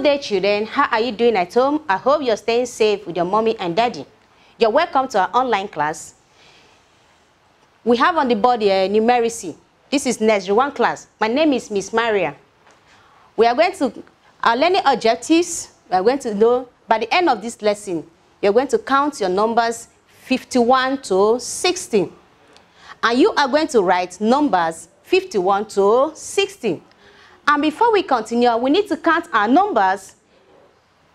Good day, children. How are you doing at home? I hope you're staying safe with your mommy and daddy. You're welcome to our online class. We have on the board a uh, numeracy. This is Nursery 1 class. My name is Miss Maria. We are going to, our learning objectives, we are going to know by the end of this lesson, you're going to count your numbers 51 to 16. And you are going to write numbers 51 to 16. And before we continue, we need to count our numbers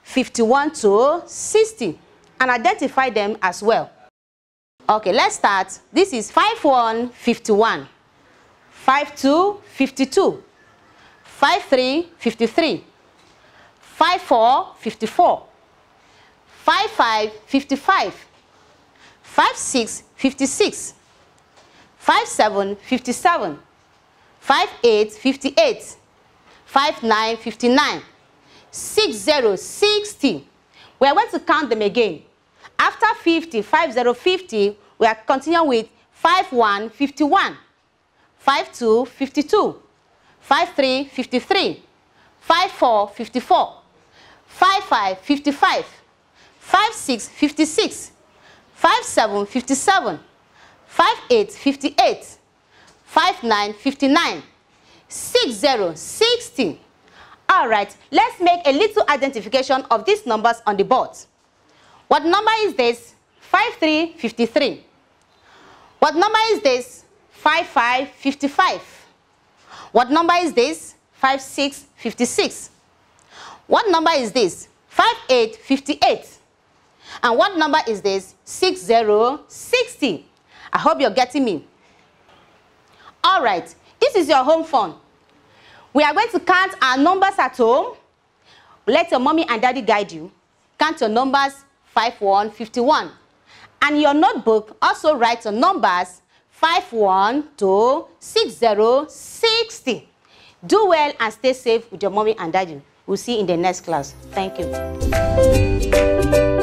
51 to 60 and identify them as well. Okay, let's start. This is 51, 51. 52, 52. 53, 53. 54, 54. 55, 55. 56, 56. 57, 57. 58, 58 five nine fifty nine six zero sixty we are going to count them again after fifty five zero fifty we are continuing with five one fifty one five two fifty two five three fifty three five four fifty four five five fifty five five six fifty six five seven fifty seven five eight fifty eight five nine fifty nine. 6060. All right, let's make a little identification of these numbers on the board. What number is this? 5353. What number is this? 5555. What number is this? 5656. What number is this? 5858. And what number is this? 6060. I hope you're getting me. All right, This is your home phone. We are going to count our numbers at home. Let your mommy and daddy guide you. Count your numbers 5151. And your notebook also write your numbers 51 to 6060. Do well and stay safe with your mommy and daddy. We'll see you in the next class. Thank you.